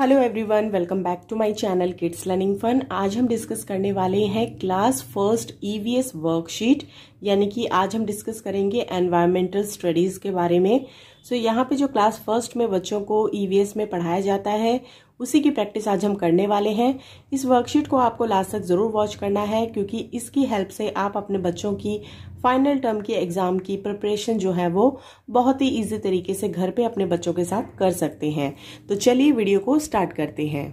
hello everyone welcome back to my channel kids learning fun आज हम discuss करने वाले हैं क्लास फर्स्ट ईवीएस वर्कशीट यानी कि आज हम डिस्कस करेंगे एनवायरमेंटल स्टडीज़ के बारे में सो so, यहाँ पे जो क्लास फर्स्ट में बच्चों को ईवीएस e में पढ़ाया जाता है उसी की प्रैक्टिस आज हम करने वाले हैं इस वर्कशीट को आपको लास्ट तक ज़रूर वॉच करना है क्योंकि इसकी हेल्प से आप अपने बच्चों की फाइनल टर्म की एग्ज़ाम की प्रिपरेशन जो है वो बहुत ही ईजी तरीके से घर पे अपने बच्चों के साथ कर सकते हैं तो चलिए वीडियो को स्टार्ट करते हैं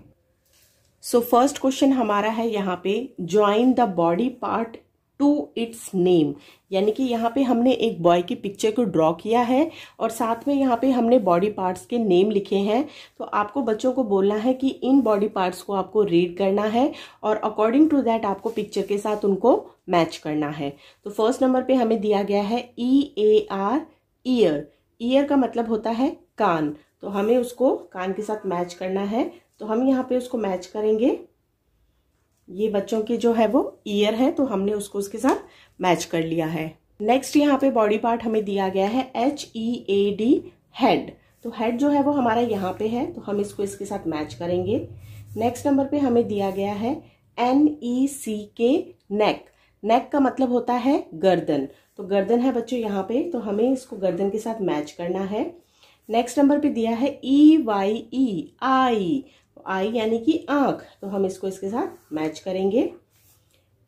सो फर्स्ट क्वेश्चन हमारा है यहाँ पे join the body part to its name यानी कि यहाँ पे हमने एक बॉय की पिक्चर को ड्रॉ किया है और साथ में यहाँ पे हमने बॉडी पार्ट्स के नेम लिखे हैं तो आपको बच्चों को बोलना है कि इन बॉडी पार्ट्स को आपको रीड करना है और अकॉर्डिंग टू दैट आपको पिक्चर के साथ उनको मैच करना है तो फर्स्ट नंबर पे हमें दिया गया है E A R ear ear का मतलब होता है कान तो हमें उसको कान के साथ मैच करना है तो हम यहाँ पे उसको मैच करेंगे ये बच्चों की जो है वो ईयर है तो हमने उसको उसके साथ मैच कर लिया है नेक्स्ट यहाँ पे बॉडी पार्ट हमें दिया गया है H E A D head तो हेड जो है वो हमारा यहाँ पे है तो हम इसको इसके साथ मैच करेंगे नेक्स्ट नंबर पे हमें दिया गया है एन ई सी के नेक नेक का मतलब होता है गर्दन तो गर्दन है बच्चों यहाँ पे तो हमें इसको गर्दन के साथ मैच करना है नेक्स्ट नंबर पे दिया है ई वाई ई आई आई यानी कि आंख तो हम इसको इसके साथ मैच करेंगे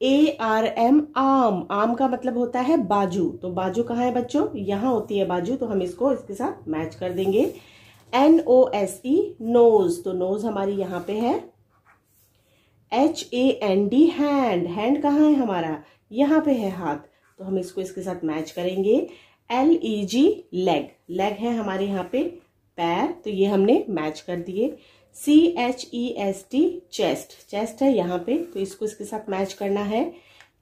ए आर एम आम आम का मतलब होता है बाजू तो बाजू कहाँ है बच्चों यहाँ होती है बाजू तो हम इसको इसके साथ मैच कर देंगे N O S E nose तो नोज हमारी यहाँ पे है H A N D hand hand कहाँ है हमारा यहाँ पे है हाथ तो हम इसको इसके साथ मैच करेंगे L E G leg leg है हमारे यहाँ पे पैर तो ये हमने मैच कर दिए C H E S T chest chest है यहाँ पे तो इसको इसके साथ मैच करना है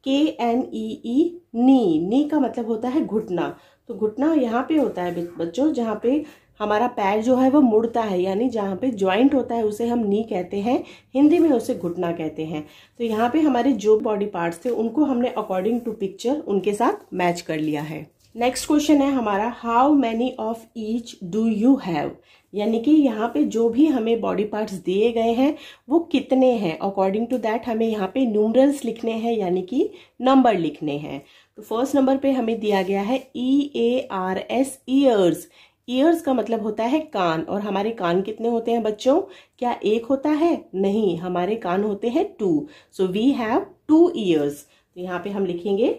के एन ई ई नी नी का मतलब होता है घुटना तो घुटना यहाँ पे होता है बच्चों जहाँ पे हमारा पैर जो है वो मुड़ता है यानी जहाँ पे ज्वाइंट होता है उसे हम नी कहते हैं हिंदी में उसे घुटना कहते हैं तो यहाँ पे हमारे जो बॉडी पार्ट्स थे उनको हमने अकॉर्डिंग टू पिक्चर उनके साथ मैच कर लिया है नेक्स्ट क्वेश्चन है हमारा how many of each do you have यानी कि यहाँ पे जो भी हमें बॉडी पार्ट्स दिए गए हैं वो कितने हैं अकॉर्डिंग टू दैट हमें यहाँ पे न्यूमरल्स लिखने हैं यानी कि नंबर लिखने हैं तो फर्स्ट नंबर पे हमें दिया गया है E A R S ears ears का मतलब होता है कान और हमारे कान कितने होते हैं बच्चों क्या एक होता है नहीं हमारे कान होते हैं two so we have two ears तो यहाँ पे हम लिखेंगे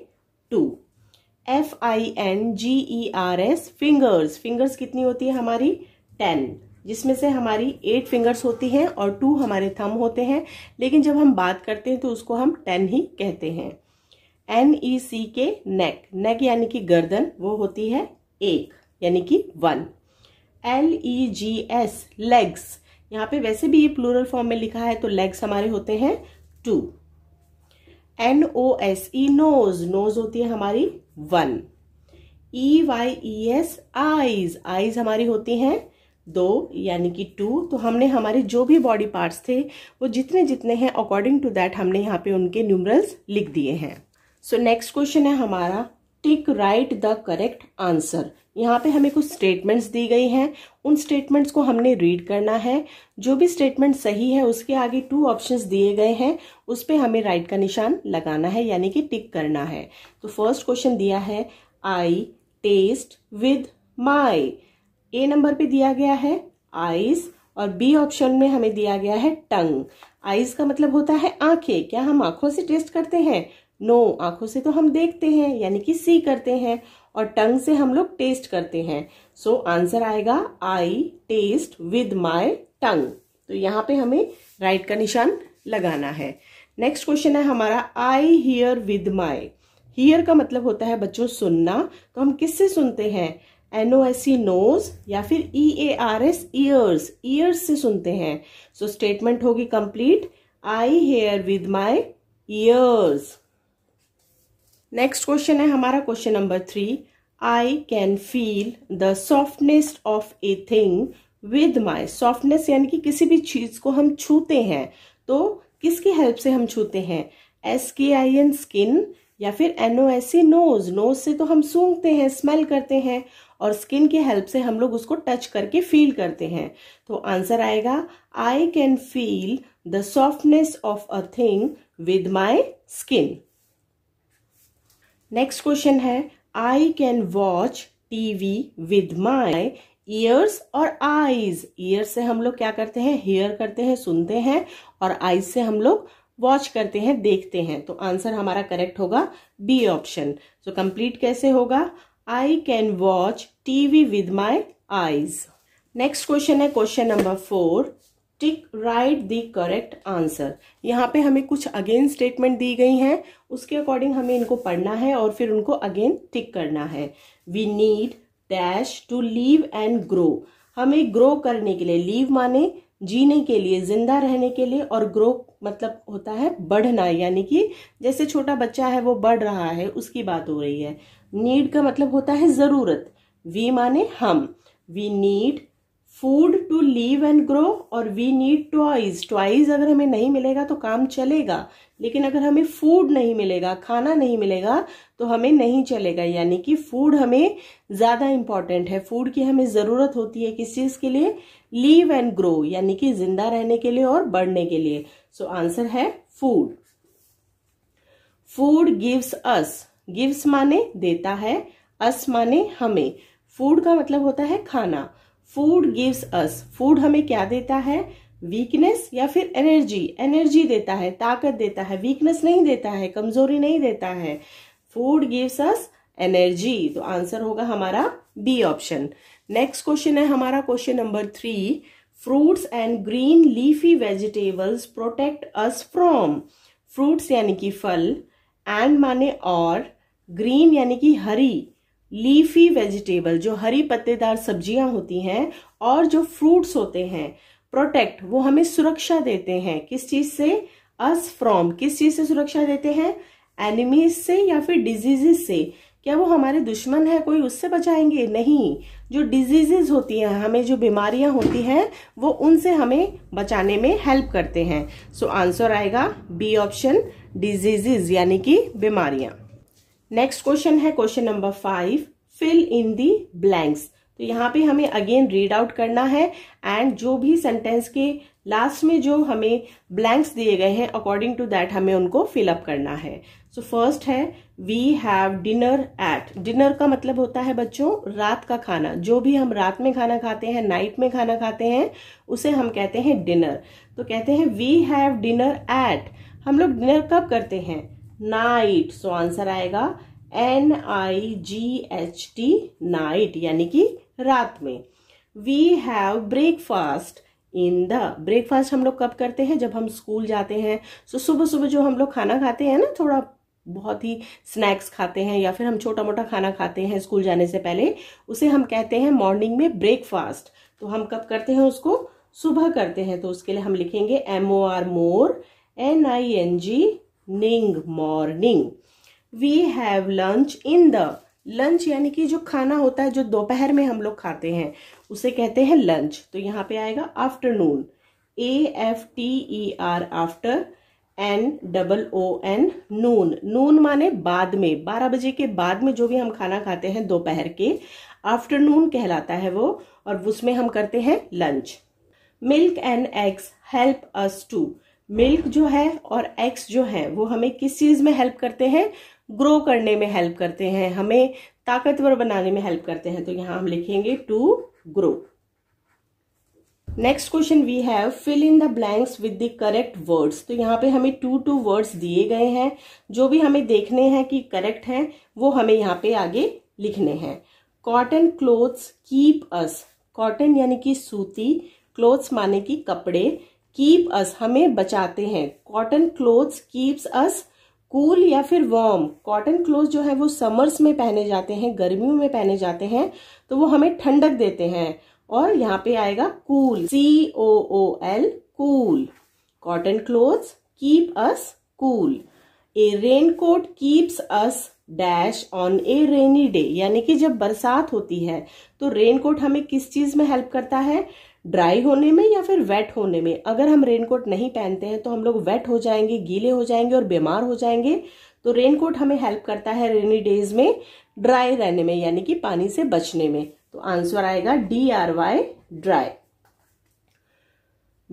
two F I N G E R S fingers fingers कितनी होती है हमारी टेन जिसमें से हमारी एट फिंगर्स होती हैं और टू हमारे थम होते हैं लेकिन जब हम बात करते हैं तो उसको हम टेन ही कहते हैं एन ई सी के नेक नेक यानी कि गर्दन वो होती है एक यानी कि one L E G S legs यहाँ पे वैसे भी ये प्लूरल फॉर्म में लिखा है तो लेग्स हमारे होते हैं two N O S E nose nose होती है हमारी one E Y E S eyes eyes हमारी होती हैं दो यानी कि टू तो हमने हमारे जो भी बॉडी पार्ट्स थे वो जितने जितने हैं अकॉर्डिंग टू दैट हमने यहाँ पे उनके न्यूमरल्स लिख दिए हैं सो नेक्स्ट क्वेश्चन है हमारा tick right the correct answer यहाँ पे हमें कुछ स्टेटमेंट्स दी गई हैं उन स्टेटमेंट्स को हमने रीड करना है जो भी स्टेटमेंट सही है उसके आगे टू ऑप्शंस दिए गए हैं उस पर हमें राइट का निशान लगाना है यानी कि टिक करना है तो फर्स्ट क्वेश्चन दिया है आई टेस्ट विद माई ए नंबर पे दिया गया है आइज और बी ऑप्शन में हमें दिया गया है टंग आइज का मतलब होता है आंखें क्या हम आंखों से टेस्ट करते हैं नो आंखों से तो हम देखते हैं यानी कि सी करते हैं और टंग से हम लोग टेस्ट करते हैं सो so, आंसर आएगा आई टेस्ट विद माई टंग तो यहाँ पे हमें राइट right का निशान लगाना है नेक्स्ट क्वेश्चन है हमारा I hear with my hear का मतलब होता है बच्चों सुनना तो हम किससे सुनते हैं N O S C nose या फिर E A R S ears ears से सुनते हैं सो स्टेटमेंट होगी complete I hear with my ears next question है हमारा question number three I can feel the softness of a thing with my softness यानी कि किसी भी चीज को हम छूते हैं तो किसकी हेल्प से हम छूते हैं एस के आई एन स्किन या फिर N O S C nose nose से तो हम सूंघते हैं स्मेल करते हैं और स्किन की हेल्प से हम लोग उसको टच करके फील करते हैं तो आंसर आएगा I can feel the softness of a thing with my skin next question है I can watch TV with my ears और आईज ईयर से हम लोग क्या करते हैं हेयर करते हैं सुनते हैं और आईज से हम लोग वॉच करते हैं देखते हैं तो आंसर हमारा करेक्ट होगा बी ऑप्शन सो कंप्लीट कैसे होगा I can watch TV with my eyes next question है question number four tick right the correct answer यहाँ पे हमें कुछ अगेन स्टेटमेंट दी गई हैं उसके अकॉर्डिंग हमें इनको पढ़ना है और फिर उनको अगेन टिक करना है we need dash to live and grow हमें ग्रो करने के लिए लीव माने जीने के लिए जिंदा रहने के लिए और ग्रो मतलब होता है बढ़ना यानी कि जैसे छोटा बच्चा है वो बढ़ रहा है उसकी बात हो रही है नीड का मतलब होता है ज़रूरत वी माने हम we need food to live and grow और वी नीड टॉइज टॉइज अगर हमें नहीं मिलेगा तो काम चलेगा लेकिन अगर हमें फूड नहीं मिलेगा खाना नहीं मिलेगा तो हमें नहीं चलेगा यानी कि फूड हमें ज़्यादा इम्पॉर्टेंट है फूड की हमें ज़रूरत होती है किस चीज़ के लिए लीव एंड ग्रो यानी कि जिंदा रहने के लिए और बढ़ने के लिए सो so, आंसर है food food gives us gives माने देता है अस माने हमें फूड का मतलब होता है खाना फूड गिव्स अस फूड हमें क्या देता है वीकनेस या फिर एनर्जी एनर्जी देता है ताकत देता है वीकनेस नहीं देता है कमजोरी नहीं देता है फूड गिव्स अस एनर्जी तो आंसर होगा हमारा बी ऑप्शन नेक्स्ट क्वेश्चन है हमारा question number three fruits and green leafy vegetables protect us from fruits यानी कि फल एंड माने और ग्रीन यानी कि हरी लीफी वेजिटेबल जो हरी पत्तेदार सब्जियां होती हैं और जो फ्रूट्स होते हैं प्रोटेक्ट वो हमें सुरक्षा देते हैं किस चीज से अस फ्रॉम किस चीज से सुरक्षा देते हैं एनिमीज से या फिर डिजीजेस से क्या वो हमारे दुश्मन है कोई उससे बचाएंगे नहीं जो डिजीजेज होती हैं हमें जो बीमारियां होती हैं वो उनसे हमें बचाने में हेल्प करते हैं सो so, आंसर आएगा बी ऑप्शन डिजीजेज यानी कि बीमारियां नेक्स्ट क्वेश्चन है question number five fill in the blanks तो यहाँ पे हमें अगेन रीड आउट करना है एंड जो भी सेंटेंस के लास्ट में जो हमें ब्लैंक्स दिए गए हैं अकॉर्डिंग टू दैट हमें उनको फिलअप करना है सो so फर्स्ट है we have dinner at dinner का मतलब होता है बच्चों रात का खाना जो भी हम रात में खाना खाते हैं नाइट में खाना खाते हैं उसे हम कहते हैं डिनर तो कहते हैं वी हैव डिनर एट हम लोग डिनर कब करते हैं नाइट सो आंसर आएगा N I G H T night यानी कि रात में we have breakfast in the breakfast हम लोग कब करते हैं जब हम स्कूल जाते हैं सो so, सुबह सुबह जो हम लोग खाना खाते हैं ना थोड़ा बहुत ही स्नैक्स खाते हैं या फिर हम छोटा मोटा खाना खाते हैं स्कूल जाने से पहले उसे हम कहते हैं मॉर्निंग में ब्रेकफास्ट तो हम कब करते हैं उसको सुबह करते हैं तो उसके लिए हम लिखेंगे एम ओ आर मोर एन आई एन जी निंग morning we have lunch in the lunch यानी कि जो खाना होता है जो दोपहर में हम लोग खाते हैं उसे कहते हैं लंच तो यहाँ पे आएगा afternoon A F T E R after N double O N noon noon माने बाद में बारह बजे के बाद में जो भी हम खाना खाते हैं दोपहर के आफ्टरनून कहलाता है वो और उसमें हम करते हैं lunch milk and eggs help us to milk जो है और एग्स जो है वो हमें किस चीज़ में हेल्प करते हैं ग्रो करने में हेल्प करते हैं हमें ताकतवर बनाने में हेल्प करते हैं तो यहां हम लिखेंगे to grow next question we have fill in the blanks with the correct words तो यहाँ पे हमें टू टू वर्ड्स दिए गए हैं जो भी हमें देखने हैं कि करेक्ट हैं वो हमें यहाँ पे आगे लिखने हैं cotton clothes keep us cotton यानी कि सूती क्लोथ्स माने कि कपड़े कीप अस हमें बचाते हैं cotton clothes keeps us cool या फिर वार्म कॉटन क्लोथ जो है वो समर्स में पहने जाते हैं गर्मियों में पहने जाते हैं तो वो हमें ठंडक देते हैं और यहाँ पे आएगा cool C O O L cool cotton clothes keep us cool a raincoat keeps us dash on a rainy day यानी कि जब बरसात होती है तो रेन कोट हमें किस चीज में हेल्प करता है ड्राई होने में या फिर वेट होने में अगर हम रेनकोट नहीं पहनते हैं तो हम लोग वेट हो जाएंगे गीले हो जाएंगे और बीमार हो जाएंगे तो रेनकोट हमें हेल्प करता है रेनी डेज में ड्राई रहने में यानी कि पानी से बचने में तो आंसर आएगा D R Y dry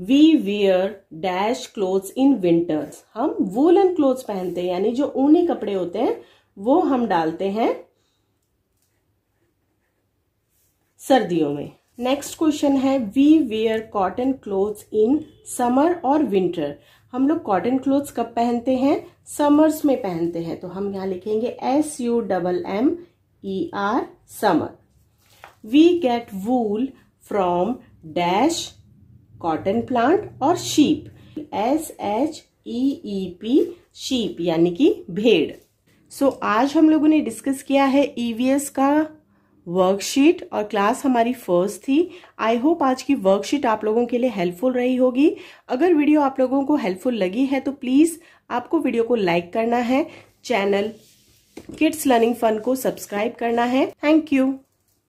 we wear dash clothes in winters हम वूलन क्लोथ्स पहनते हैं यानी जो ऊनी कपड़े होते हैं वो हम डालते हैं सर्दियों में नेक्स्ट क्वेश्चन है we wear cotton clothes in summer और विंटर हम लोग कॉटन क्लोथ्स कब पहनते हैं समर्स में पहनते हैं तो हम यहाँ लिखेंगे S U double M E R summer we get wool from dash cotton plant और sheep S H E E P sheep यानी कि भेड़ सो so, आज हम लोगों ने डिस्कस किया है ईवीएस e का वर्कशीट और क्लास हमारी फर्स्ट थी आई होप आज की वर्कशीट आप लोगों के लिए हेल्पफुल रही होगी अगर वीडियो आप लोगों को हेल्पफुल लगी है तो प्लीज़ आपको वीडियो को लाइक करना है चैनल किड्स लर्निंग फन को सब्सक्राइब करना है थैंक यू